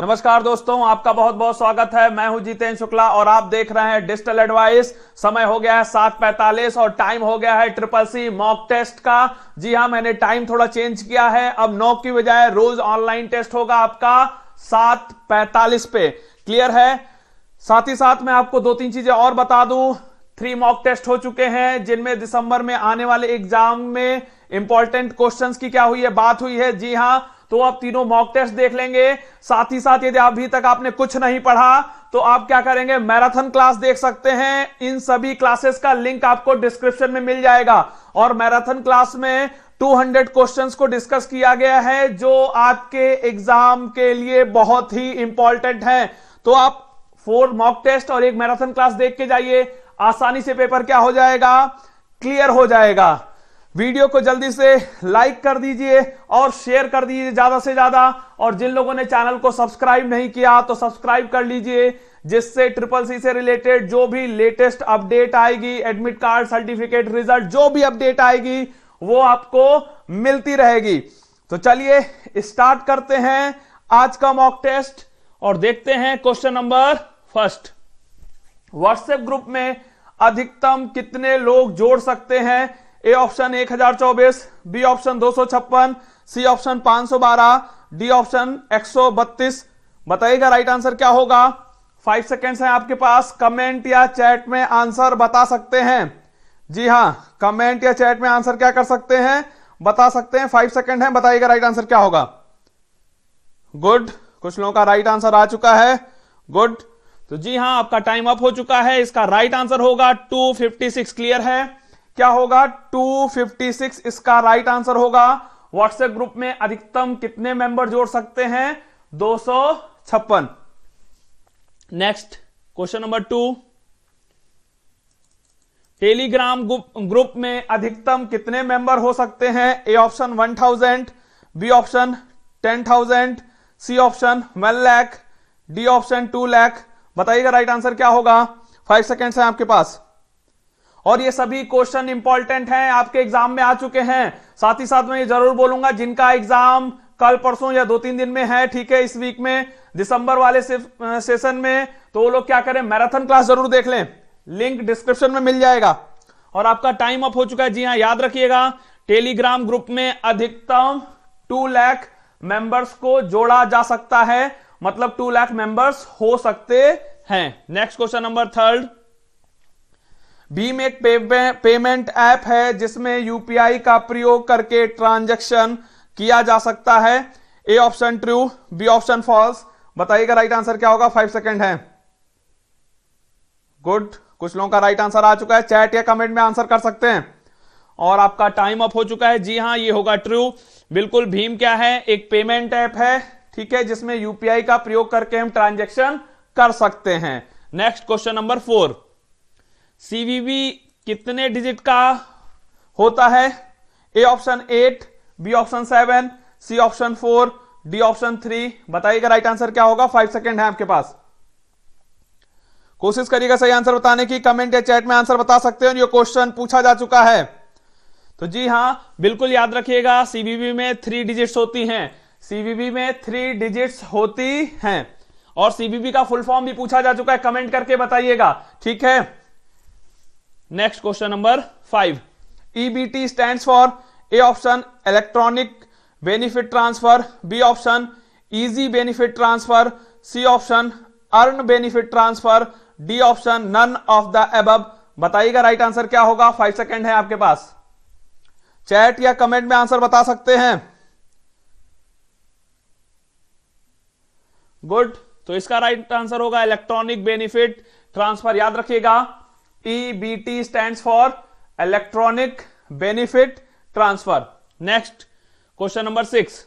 नमस्कार दोस्तों आपका बहुत बहुत स्वागत है मैं हूं जीतेन शुक्ला और आप देख रहे हैं डिजिटल एडवाइस समय हो गया है सात पैंतालीस और टाइम हो गया है ट्रिपल सी मॉक टेस्ट का जी हां मैंने टाइम थोड़ा चेंज किया है अब नौ की बजाय रोज ऑनलाइन टेस्ट होगा आपका सात पैंतालीस पे क्लियर है साथ ही साथ मैं आपको दो तीन चीजें और बता दूं थ्री मॉक टेस्ट हो चुके हैं जिनमें दिसंबर में आने वाले एग्जाम में इंपॉर्टेंट क्वेश्चंस की क्या हुई है बात हुई है जी हाँ तो आप तीनों मॉक टेस्ट देख लेंगे साथ ही साथ यदि अभी तक आपने कुछ नहीं पढ़ा तो आप क्या करेंगे मैराथन क्लास देख सकते हैं इन सभी क्लासेस का लिंक आपको डिस्क्रिप्शन में मिल जाएगा और मैराथन क्लास में 200 क्वेश्चंस को डिस्कस किया गया है जो आपके एग्जाम के लिए बहुत ही इंपॉर्टेंट है तो आप फोर मॉक टेस्ट और एक मैराथन क्लास देख के जाइए आसानी से पेपर क्या हो जाएगा क्लियर हो जाएगा वीडियो को जल्दी से लाइक कर दीजिए और शेयर कर दीजिए ज्यादा से ज्यादा और जिन लोगों ने चैनल को सब्सक्राइब नहीं किया तो सब्सक्राइब कर लीजिए जिससे ट्रिपल सी से रिलेटेड जो भी लेटेस्ट अपडेट आएगी एडमिट कार्ड सर्टिफिकेट रिजल्ट जो भी अपडेट आएगी वो आपको मिलती रहेगी तो चलिए स्टार्ट करते हैं आज का मॉक टेस्ट और देखते हैं question number first WhatsApp group में अधिकतम कितने लोग जोड़ सकते हैं ए ऑप्शन एक हजार चौबीस बी ऑप्शन दो सौ छप्पन सी ऑप्शन पांच सौ बारह डी ऑप्शन एक सौ बत्तीस बताइएगा राइट आंसर क्या होगा फाइव सेकेंड्स हैं आपके पास कमेंट या चैट में आंसर बता सकते हैं जी हाँ कमेंट या चैट में आंसर क्या कर सकते हैं बता सकते हैं फाइव सेकेंड है बताइएगा राइट आंसर क्या होगा गुड कुछ लोगों का राइट आंसर आ चुका है गुड तो जी हाँ आपका टाइम अप हो चुका है इसका राइट आंसर होगा 256 क्लियर है क्या होगा 256 इसका राइट आंसर होगा व्हाट्सएप ग्रुप में अधिकतम कितने मेंबर जोड़ सकते हैं दो next question number two Telegram group में अधिकतम कितने मेंबर हो सकते हैं A option one thousand B option ten thousand C option one lakh D option two lakh बताइएगा राइट आंसर क्या होगा फाइव सेकेंड्स है आपके पास और ये सभी क्वेश्चन इंपॉर्टेंट हैं आपके एग्जाम में आ चुके हैं साथ ही साथ मैं ये जरूर बोलूंगा जिनका एग्जाम कल परसों या दो तीन दिन में है ठीक है इस वीक में दिसंबर वाले सेशन में तो वो लोग क्या करें मैराथन क्लास जरूर देख लें लिंक डिस्क्रिप्शन में मिल जाएगा और आपका टाइम अप हो चुका है जी हाँ याद रखिएगा टेलीग्राम ग्रुप में अधिकतम टू लैख मेंबर्स को जोड़ा जा सकता है मतलब टू लैख मेंबर्स हो सकते हैं नेक्स्ट क्वेश्चन नंबर थर्ड भीम एक पेमेंट ऐप है जिसमें यूपीआई का प्रयोग करके ट्रांजैक्शन किया जा सकता है A option true B option false बताइएगा राइट आंसर क्या होगा फाइव सेकेंड है गुड कुछ लोगों का राइट आंसर आ चुका है चैट या कमेंट में आंसर कर सकते हैं और आपका टाइम अप हो चुका है जी हाँ ये होगा ट्रू बिल्कुल भीम क्या है एक पेमेंट ऐप है ठीक है जिसमें यूपीआई का प्रयोग करके हम ट्रांजेक्शन कर सकते हैं next question number four CVV कितने डिजिट का होता है A option eight B option seven C option four D option three बताइएगा राइट आंसर क्या होगा फाइव सेकेंड है आपके पास कोशिश करिएगा सही आंसर बताने की कमेंट या चैट में आंसर बता सकते हो ये क्वेश्चन पूछा जा चुका है तो जी हाँ बिल्कुल याद रखिएगा सीबीबी में थ्री डिजिट्स होती हैं सीवीवी में थ्री डिजिट्स होती हैं और सीबीबी का फुल फॉर्म भी पूछा जा चुका है कमेंट करके बताइएगा ठीक है next question number five EBT stand for A option electronic benefit transfer B option easy benefit transfer C option earn benefit transfer D option none of the above बताइएगा राइट आंसर क्या होगा five second है आपके पास chat या comment में answer बता सकते हैं गुड तो इसका राइट आंसर होगा इलेक्ट्रॉनिक बेनिफिट ट्रांसफर याद रखिएगा EBT stand for electronic benefit transfer next question number six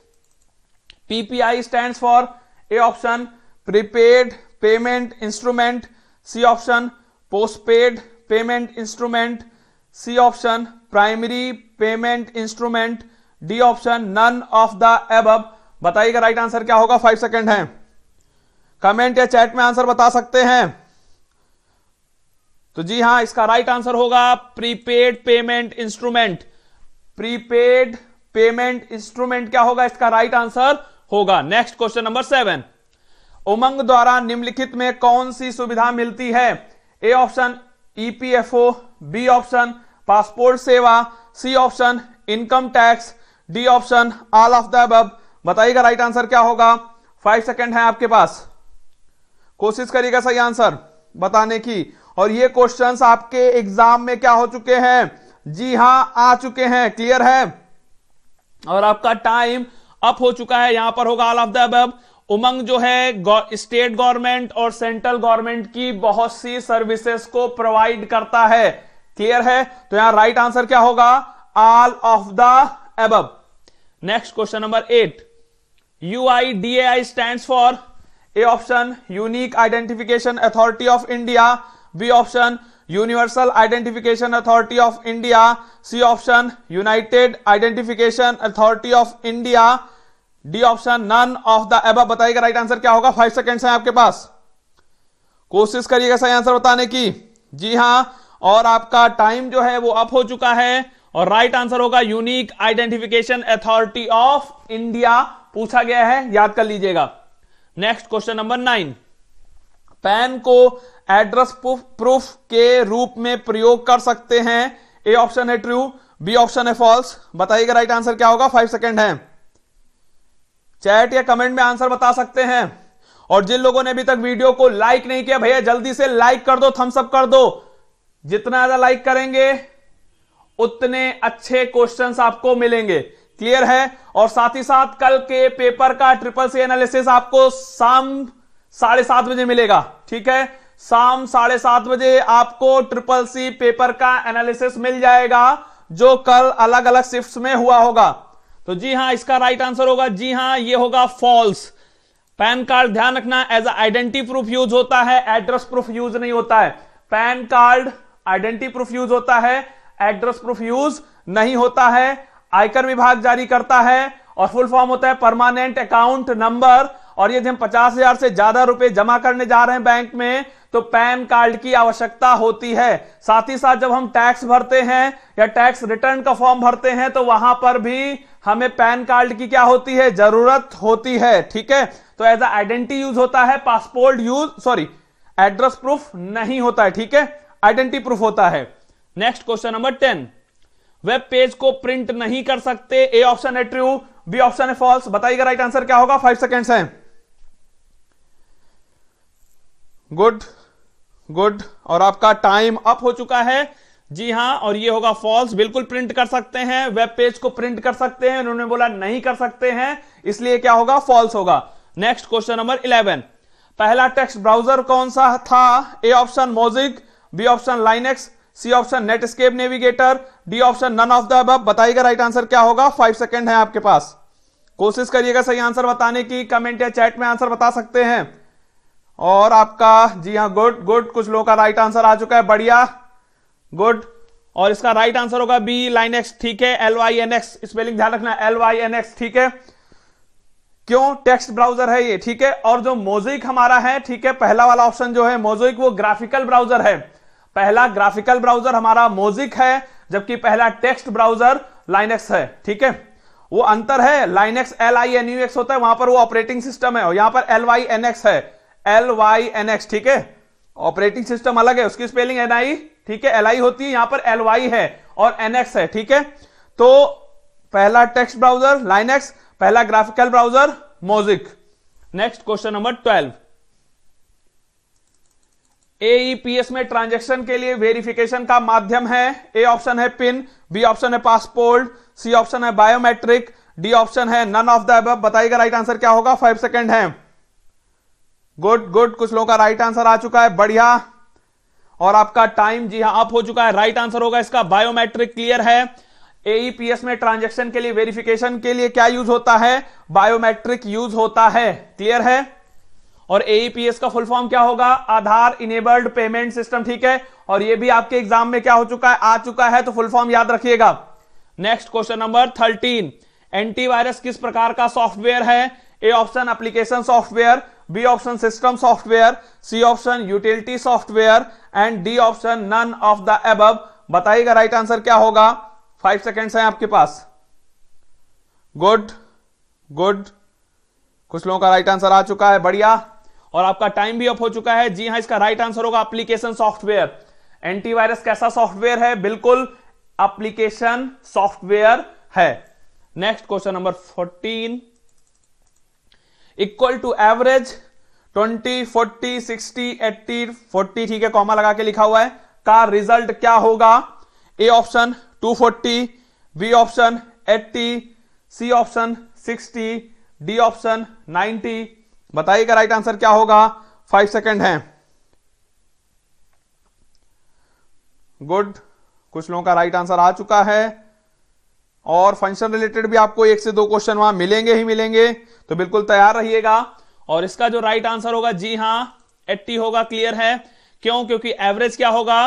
PPI stand for A option prepaid payment instrument C option postpaid payment instrument C option primary payment instrument D option none of the above बताइएगा right answer क्या होगा five second है comment या chat में answer बता सकते हैं तो जी हां इसका राइट आंसर होगा prepaid payment instrument prepaid payment instrument क्या होगा इसका राइट आंसर होगा next question number seven UMANG द्वारा निम्नलिखित में कौन सी सुविधा मिलती है A option EPFO B option passport Seva C option income tax D option all of the above बताइएगा राइट आंसर क्या होगा फाइव सेकेंड है आपके पास कोशिश करिएगा सही आंसर बताने की और ये क्वेश्चन आपके एग्जाम में क्या हो चुके हैं जी हां आ चुके हैं क्लियर है और आपका टाइम अप हो चुका है यहां पर होगा ऑल ऑफ द अब उमंग जो है स्टेट गवर्नमेंट और सेंट्रल गवर्नमेंट की बहुत सी सर्विसेज को प्रोवाइड करता है क्लियर है तो यहां राइट आंसर क्या होगा all of the above next question number eight U I D A I stand for A option unique identification authority of India B option universal identification authority of India C option united identification authority of India D option none of the above बताइएगा right answer क्या होगा five seconds हैं आपके पास कोशिश करिएगा सही answer बताने की जी हां और आपका टाइम जो है वो अप हो चुका है और राइट आंसर होगा unique identification authority of India पूछा गया है याद कर लीजिएगा next question number nine PAN को एड्रेस प्रूफ के रूप में प्रयोग कर सकते हैं ए ऑप्शन है ट्रू बी ऑप्शन है फॉल्स बताइएगा राइट आंसर क्या होगा फाइव सेकेंड है चैट या कमेंट में आंसर बता सकते हैं और जिन लोगों ने अभी तक वीडियो को लाइक नहीं किया भैया जल्दी से लाइक कर दो थम्सअप कर दो जितना ज्यादा लाइक करेंगे उतने अच्छे क्वेश्चन आपको मिलेंगे क्लियर है और साथ ही साथ कल के पेपर का ट्रिपल सी एनालिसिस आपको शाम साढ़े सात बजे मिलेगा ठीक है शाम साढ़े सात बजे आपको ट्रिपल सी पेपर का एनालिसिस मिल जाएगा जो कल अलग अलग शिफ्ट में हुआ होगा तो जी हां इसका राइट आंसर होगा जी हां ये होगा फॉल्स पैन कार्ड ध्यान रखना एज आइडेंटिटी प्रूफ यूज होता है एड्रेस प्रूफ यूज नहीं होता है PAN card identity proof use होता है एड्रेस प्रूफ यूज नहीं होता है आयकर विभाग जारी करता है और फुल फॉर्म होता है परमानेंट अकाउंट नंबर और यदि हम पचास हजार से ज्यादा रुपए जमा करने जा रहे हैं बैंक में तो पैन कार्ड की आवश्यकता होती है साथ ही साथ जब हम टैक्स भरते हैं या टैक्स रिटर्न का फॉर्म भरते हैं तो वहां पर भी हमें पैन कार्ड की क्या होती है जरूरत होती है ठीक है तो एज आइडेंटिटी यूज होता है passport use sorry address proof नहीं होता है ठीक है आइडेंटिटी प्रूफ होता है next question number ten web page को प्रिंट नहीं कर सकते ए ऑप्शन है ट्रू बी ऑप्शन है फॉल्स बताइएगा राइट आंसर क्या होगा फाइव सेकेंड्स है गुड गुड और आपका टाइम अप हो चुका है जी हाँ और ये होगा फॉल्स बिल्कुल प्रिंट कर सकते हैं वेब पेज को प्रिंट कर सकते हैं उन्होंने बोला नहीं कर सकते हैं इसलिए क्या होगा फॉल्स होगा नेक्स्ट क्वेश्चन नंबर इलेवन पहला टेक्स्ट ब्राउजर कौन सा था A option Mosaic B option Lynx C option Netscape Navigator D option none of the above बताइएगा राइट आंसर क्या होगा फाइव सेकेंड है आपके पास कोशिश करिएगा सही आंसर बताने की कमेंट या चैट में आंसर बता सकते हैं और आपका जी हाँ गुड गुड कुछ लोगों का राइट आंसर आ चुका है बढ़िया गुड और इसका राइट आंसर होगा बी लाइन एक्स ठीक है L Y N X spelling ध्यान रखना एल वाई एन एक्स ठीक है क्यों टेक्स्ट ब्राउजर है ये ठीक है और जो मोजिक हमारा है ठीक है पहला वाला ऑप्शन जो है मोजिक वो ग्राफिकल ब्राउजर है पहला ग्राफिकल ब्राउजर हमारा मोजिक है जबकि पहला टेक्स्ट ब्राउजर लाइनेक्स है ठीक है वो अंतर है Linux L I N U X होता है वहां पर वो ऑपरेटिंग सिस्टम है और यहां पर एल वाई एन एक्स है एल वाई एन एक्स ठीक है ऑपरेटिंग सिस्टम अलग है उसकी स्पेलिंग एन आई ठीक है एल आई होती है यहां पर एल वाई है और एन एक्स है ठीक है तो पहला टेक्स्ट ब्राउजर लाइन एक्स पहला graphical browser Mosaic next question number twelve AEPS में ट्रांजेक्शन के लिए वेरिफिकेशन का माध्यम है ए ऑप्शन है पिन बी ऑप्शन है पासपोर्ट सी ऑप्शन है बायोमेट्रिक डी ऑप्शन है नन ऑफ द बताइएगा राइट आंसर क्या होगा फाइव सेकेंड है गुड गुड कुछ लोगों का राइट आंसर आ चुका है बढ़िया और आपका टाइम जी हाँ अप हो चुका है राइट आंसर होगा इसका बायोमेट्रिक क्लियर है एईपीएस e में ट्रांजैक्शन के लिए वेरिफिकेशन के लिए क्या यूज होता है बायोमेट्रिक यूज होता है क्लियर है और एईपीएस e का फुल फॉर्म क्या होगा आधार इनेबल्ड पेमेंट सिस्टम ठीक है और यह भी आपके एग्जाम में क्या हो चुका है आ चुका है तो फुल फॉर्म याद रखिएगा next question number thirteen antivirus किस प्रकार का सॉफ्टवेयर है A option application software B option system software C option utility software and D option none of the above बताइएगा राइट आंसर क्या होगा फाइव सेकेंड्स हैं आपके पास गुड गुड कुछ लोगों का राइट आंसर आ चुका है बढ़िया और आपका टाइम भी अप हो चुका है जी हाँ इसका राइट आंसर होगा एप्लीकेशन सॉफ्टवेयर एंटीवायरस कैसा सॉफ्टवेयर है बिल्कुल एप्लीकेशन सॉफ्टवेयर है next question number fourteen equal to average 20, 40, 60, 80, 40 ठीक है कॉमा लगा के लिखा हुआ है का रिजल्ट क्या होगा A option 240, B option 80, C option 60, D option 90 बताइएगा राइट आंसर क्या होगा फाइव सेकेंड है गुड कुछ लोगों का राइट आंसर आ चुका है और फंक्शन रिलेटेड भी आपको एक से दो क्वेश्चन वहां मिलेंगे ही मिलेंगे तो बिल्कुल तैयार रहिएगा और इसका जो राइट आंसर होगा जी हां एट्टी होगा क्लियर है क्यों क्योंकि एवरेज क्या होगा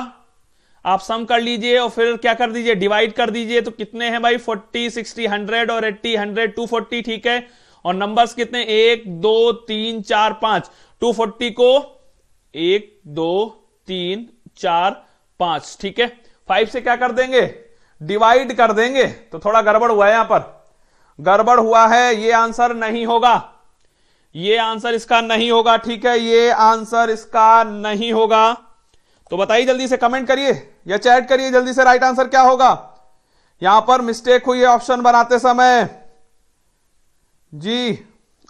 आप सम कर लीजिए और फिर क्या कर दीजिए डिवाइड कर दीजिए तो कितने हैं भाई फोर्टी सिक्सटी हंड्रेड और एट्टी हंड्रेड टू फोर्टी ठीक है और नंबर्स कितने एक दो तीन चार पांच टू फोर्टी को एक दो तीन चार पांच ठीक है फाइव से क्या कर देंगे डिवाइड कर देंगे तो थोड़ा गड़बड़ हुआ है यहां पर गड़बड़ हुआ है ये आंसर नहीं होगा ये आंसर इसका नहीं होगा ठीक है ये आंसर इसका नहीं होगा तो बताइए जल्दी से कमेंट करिए या चैट करिए जल्दी से राइट आंसर क्या होगा यहां पर मिस्टेक हुई है ऑप्शन बनाते समय जी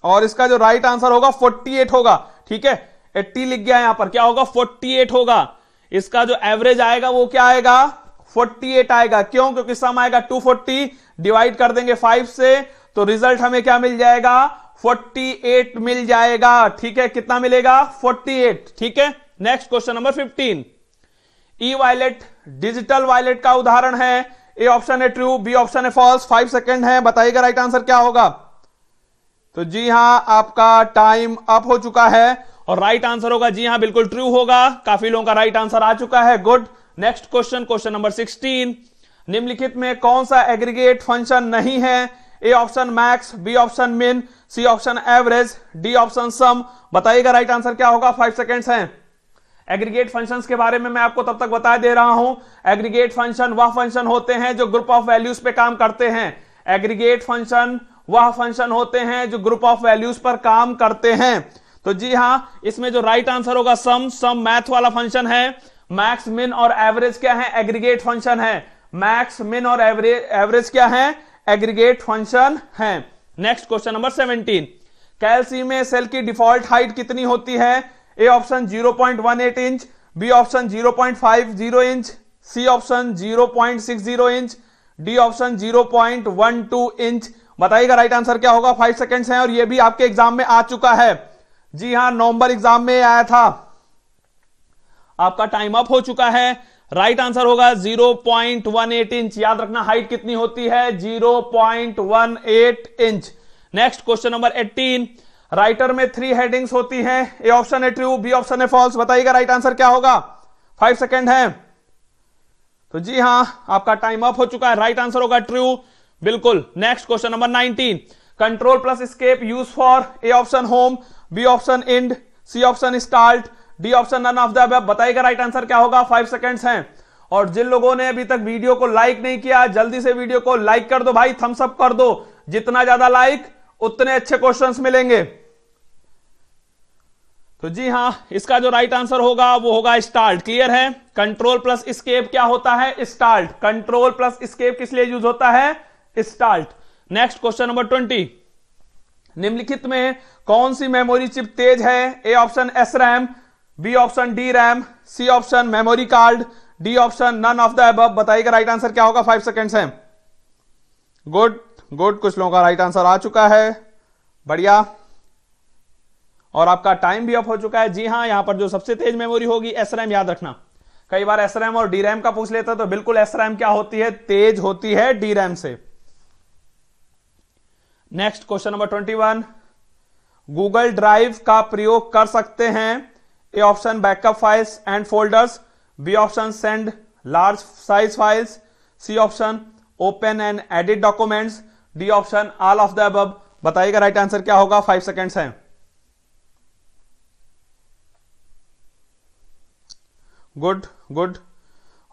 और इसका जो राइट आंसर होगा 48 होगा ठीक है 80 लिख गया यहां पर क्या होगा 48 होगा इसका जो एवरेज आएगा वो क्या आएगा 48 आएगा क्यों क्योंकि सम आएगा 240 डिवाइड कर देंगे 5 से तो रिजल्ट हमें क्या मिल जाएगा 48 मिल जाएगा ठीक है कितना मिलेगा 48 ठीक है next question number 15 E wallet digital wallet का उदाहरण है ए ऑप्शन है ट्रू बी ऑप्शन है फॉल्स फाइव सेकेंड है बताइएगा राइट आंसर क्या होगा तो जी हां आपका टाइम अप हो चुका है और राइट आंसर होगा जी हां बिल्कुल ट्रू होगा काफी लोगों का राइट आंसर आ चुका है good next question question number 16 निम्नलिखित में कौन सा एग्रीगेट फंक्शन नहीं है A option max B option min C option average D option sum बताइएगा राइट आंसर क्या होगा फाइव सेकेंड्स हैं एग्रीगेट फंक्शंस के बारे में मैं आपको तब तक बता दे रहा हूं एग्रीगेट फंक्शन वह फंक्शन होते हैं जो ग्रुप ऑफ वैल्यूज पे काम करते हैं एग्रीगेट फंक्शन वह फंक्शन होते हैं जो ग्रुप ऑफ वैल्यूज पर काम करते हैं तो जी हाँ इसमें जो राइट right आंसर होगा सम सम मैथ वाला फंक्शन है मैक्स मिन और एवरेज क्या है एग्रीगेट फंक्शन है मैक्स मिन और एवरेज एवरेज क्या है एग्रीगेट फंक्शन है next question number seventeen Calc में सेल की डिफॉल्ट हाइट कितनी होती है A option zero point one eight inch B option zero point five zero inch C option zero point six zero inch D option zero point one two inch बताइएगा right answer क्या होगा five seconds हैं और यह भी आपके exam में आ चुका है जी हाँ नवंबर एग्जाम में आया था आपका टाइम अप हो चुका है राइट right आंसर होगा 0.18 इंच याद रखना हाइट कितनी होती है 0.18 inch next question number 18 Writer में थ्री हेडिंग्स होती हैं ए ऑप्शन है ट्रू बी ऑप्शन है फॉल्स बताइएगा राइट आंसर क्या होगा फाइव सेकेंड है तो जी हां आपका टाइम अप हो चुका है राइट आंसर होगा ट्रू बिल्कुल next question number 19 control plus escape use for A option home B option end C option start D option none of the above बताइएगा राइट आंसर क्या होगा फाइव सेकेंड्स हैं और जिन लोगों ने अभी तक वीडियो को लाइक नहीं किया जल्दी से वीडियो को लाइक कर दो भाई थम्स अप कर दो जितना ज्यादा लाइक उतने अच्छे क्वेश्चंस मिलेंगे तो जी हाँ इसका जो राइट आंसर होगा वो होगा स्टार्ट क्लियर है कंट्रोल प्लस स्केप क्या होता है स्टार्ट कंट्रोल प्लस स्केप किस लिए यूज होता है start next question number twenty निम्नलिखित में कौन सी मेमोरी चिप तेज है A option S RAM B option D RAM C option memory card D option none of the above बताइएगा राइट आंसर क्या होगा फाइव सेकेंड्स है गुड गुड कुछ लोगों का राइट आंसर आ चुका है बढ़िया और आपका टाइम भी अप हो चुका है जी हाँ यहां पर जो सबसे तेज मेमोरी होगी एस रैम याद रखना कई बार एस रैम और डी रैम का पूछ लेता तो बिल्कुल एस रैम क्या होती है तेज होती है डी रैम से next question number twenty one Google drive का प्रयोग कर सकते हैं A option backup files and folders B option send large size files C option open and edit documents D option all of the above बताइएगा right answer क्या होगा five seconds है good good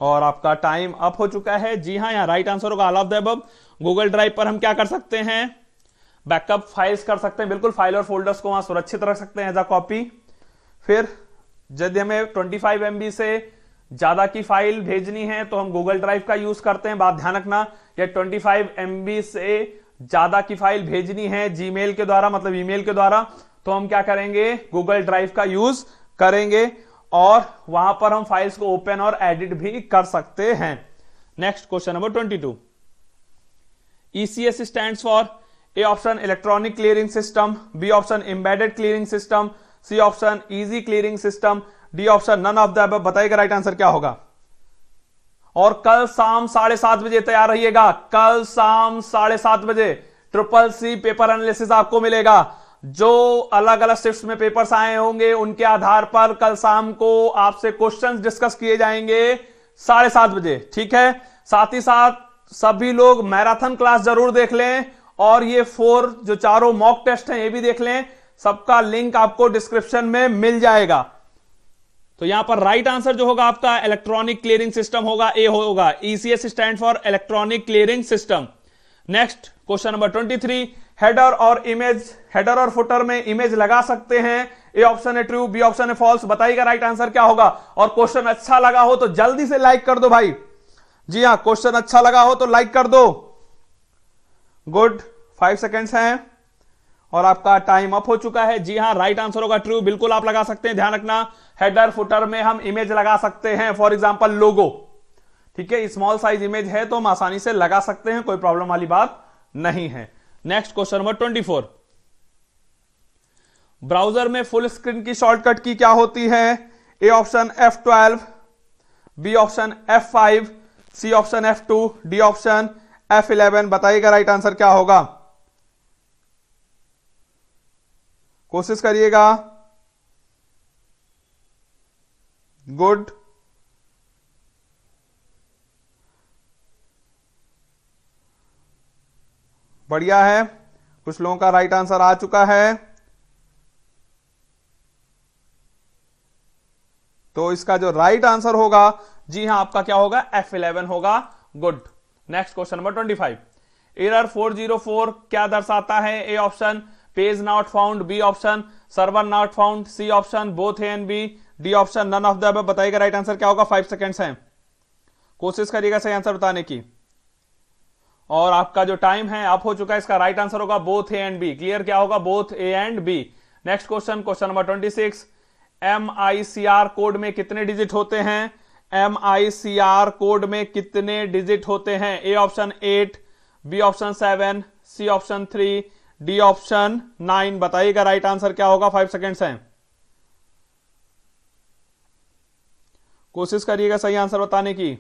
और आपका टाइम अप हो चुका है जी हाँ यहाँ राइट आंसर होगा all of the above Google drive पर हम क्या कर सकते हैं बैकअप फाइल्स कर सकते हैं बिल्कुल फाइल और फोल्डर्स को वहां सुरक्षित रख सकते हैं एज अ कॉपी फिर यदि हमें 25 एमबी से ज्यादा की फाइल भेजनी है तो हम गूगल ड्राइव का यूज करते हैं बात ध्यान रखना या 25 एमबी से ज्यादा की फाइल भेजनी है जीमेल के द्वारा मतलब ईमेल के द्वारा तो हम क्या करेंगे गूगल ड्राइव का यूज करेंगे और वहां पर हम फाइल्स को ओपन और एडिट भी कर सकते हैं next question number twenty two ECS stand for A option electronic clearing system B option embedded clearing system C option easy clearing system D option none of the बताइएगा right answer क्या होगा और कल शाम साढ़े सात बजे तैयार रहिएगा कल शाम साढ़े सात बजे ट्रिपल सी पेपर एनालिसिस आपको मिलेगा जो अलग अलग शिफ्ट में पेपर्स आए होंगे उनके आधार पर कल शाम को आपसे क्वेश्चंस डिस्कस किए जाएंगे साढ़े सात बजे ठीक है साथ ही साथ सभी लोग मैराथन क्लास जरूर देख लें और ये फोर जो चारों मॉक टेस्ट हैं ये भी देख लें सबका लिंक आपको डिस्क्रिप्शन में मिल जाएगा तो यहां पर राइट आंसर जो होगा आपका इलेक्ट्रॉनिक क्लियरिंग सिस्टम होगा ए होगा ECS stand for electronic clearing system next question number twenty three header और इमेज हेडर और फुटर में इमेज लगा सकते हैं ए ऑप्शन है ट्रू बी ऑप्शन है फॉल्स बताइएगा राइट आंसर क्या होगा और क्वेश्चन अच्छा लगा हो तो जल्दी से लाइक कर दो भाई जी हां क्वेश्चन अच्छा लगा हो तो लाइक कर दो गुड फाइव सेकेंड्स हैं और आपका टाइम अप हो चुका है जी हाँ राइट आंसर होगा ट्रू बिल्कुल आप लगा सकते हैं ध्यान रखना हेडर फुटर में हम इमेज लगा सकते हैं फॉर एग्जाम्पल लोगो ठीक है स्मॉल साइज इमेज है तो हम आसानी से लगा सकते हैं कोई प्रॉब्लम वाली बात नहीं है next question number twenty four browser में फुल स्क्रीन की शॉर्टकट की क्या होती है A option F twelve B option F five C option F two D option F eleven बताइएगा राइट आंसर क्या होगा कोशिश करिएगा गुड बढ़िया है कुछ लोगों का राइट आंसर आ चुका है तो इसका जो राइट आंसर होगा जी हां आपका क्या होगा एफ इलेवन होगा good next question number twenty five error zero four क्या दर्शाता है A option page not found B option server not found C option both a and b d option none of the बताइएगा right answer क्या होगा five seconds है कोशिश करिएगा सही आंसर बताने की और आपका जो टाइम है आप हो चुका है इसका राइट आंसर होगा both A and B clear क्या होगा both A and B next question question number twenty six M I C R code में कितने डिजिट होते हैं M I C R code में कितने डिजिट होते हैं A option eight B option seven C option three D option nine बताइएगा right answer क्या होगा फाइव सेकेंड्स हैं कोशिश करिएगा सही आंसर बताने की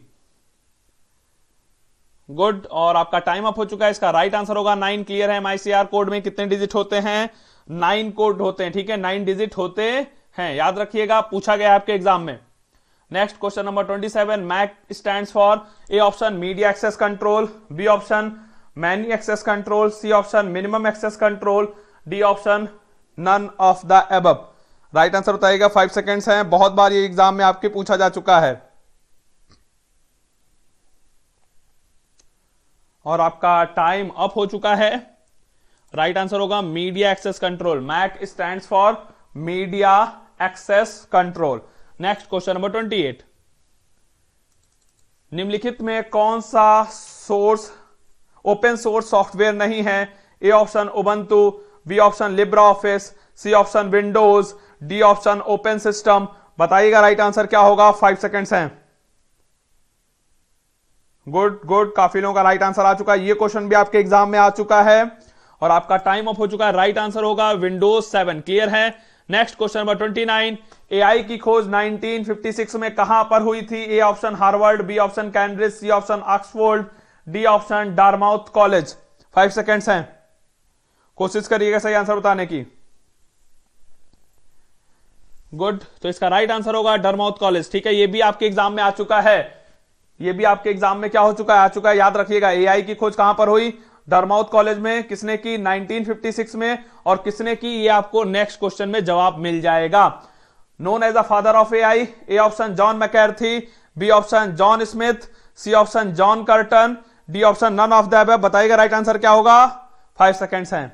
गुड और आपका टाइम अप हो चुका है इसका राइट आंसर होगा नाइन क्लियर है एमआईसीआर कोड में कितने डिजिट होते हैं नाइन कोड होते हैं ठीक है नाइन डिजिट होते हैं याद रखिएगा पूछा गया आपके एग्जाम में next question number twenty seven MAC stand for A option media access control B option many access control C option minimum access control D option none of the above right answer बताइएगा five seconds हैं बहुत बार ये exam में आपके पूछा जा चुका है और आपका टाइम अप हो चुका है राइट right आंसर होगा media access control MAC stand for media access control next question number twenty eight निम्नलिखित में कौन सा सोर्स ओपन सोर्स सॉफ्टवेयर नहीं है A option two B option Libre Office C option Windows D option open system बताइएगा right answer क्या होगा five seconds हैं गुड गुड काफी लोगों का राइट आंसर आ चुका है ये क्वेश्चन भी आपके एग्जाम में आ चुका है और आपका टाइम ऑफ हो चुका है राइट आंसर होगा विंडोज सेवन क्लियर है next question number twenty nine AI की खोज सिक्स में कहां पर हुई थी A option Harvard B option Cambridge C option Oxford D option Dartmouth college five seconds हैं कोशिश करिएगा सही आंसर बताने की गुड तो इसका राइट आंसर होगा डरमाउथ कॉलेज ठीक है ये भी आपके एग्जाम में आ चुका है ये भी आपके एग्जाम में क्या हो चुका है आ चुका है याद रखिएगा एआई की खोज कहां पर हुई डरमाउथ कॉलेज में किसने की 1956 में और किसने की ये आपको नेक्स्ट क्वेश्चन में जवाब मिल जाएगा known as a father of A A option John McCarthy B option John Smith C option John Curtin D option none of the बताइएगा राइट आंसर क्या होगा फाइव सेकेंड्स हैं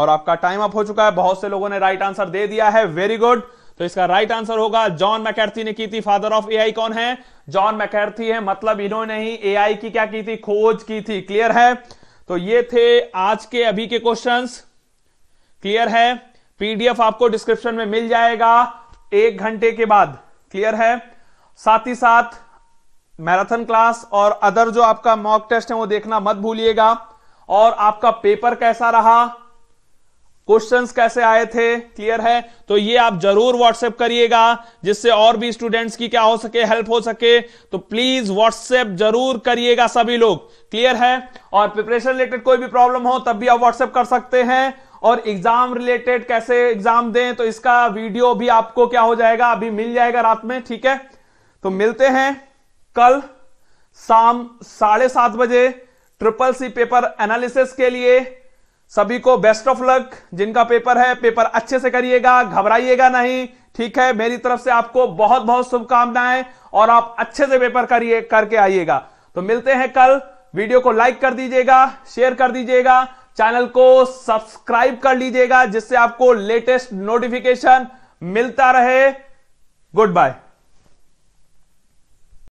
और आपका टाइम अप हो चुका है बहुत से लोगों ने राइट आंसर दे दिया है वेरी गुड तो इसका राइट आंसर होगा जॉन मैकैर्थी ने की थी फादर ऑफ एआई कौन है जॉन मैकैर्थी है मतलब इन्होंने ही एआई की क्या की थी खोज की थी क्लियर है तो ये थे आज के अभी के क्वेश्चंस क्लियर है पीडीएफ आपको डिस्क्रिप्शन में मिल जाएगा एक घंटे के बाद क्लियर है साथ ही साथ मैराथन क्लास और अदर जो आपका मॉक टेस्ट है वो देखना मत भूलिएगा और आपका पेपर कैसा रहा क्वेश्चंस कैसे आए थे क्लियर है तो ये आप जरूर व्हाट्सएप करिएगा जिससे और भी स्टूडेंट्स की क्या हो सके हेल्प हो सके तो प्लीज व्हाट्सएप जरूर करिएगा सभी लोग क्लियर है और प्रिपरेशन रिलेटेड कोई भी प्रॉब्लम हो तब भी आप व्हाट्सएप कर सकते हैं और एग्जाम रिलेटेड कैसे एग्जाम दें तो इसका वीडियो भी आपको क्या हो जाएगा अभी मिल जाएगा रात में ठीक है तो मिलते हैं कल शाम साढ़े सात बजे ट्रिपल सी पेपर एनालिसिस के लिए सभी को बेस्ट ऑफ लक जिनका पेपर है पेपर अच्छे से करिएगा घबराइएगा नहीं ठीक है मेरी तरफ से आपको बहुत बहुत शुभकामनाएं और आप अच्छे से पेपर करिए करके आइएगा तो मिलते हैं कल वीडियो को लाइक कर दीजिएगा शेयर कर दीजिएगा चैनल को सब्सक्राइब कर लीजिएगा जिससे आपको लेटेस्ट नोटिफिकेशन मिलता रहे गुड बाय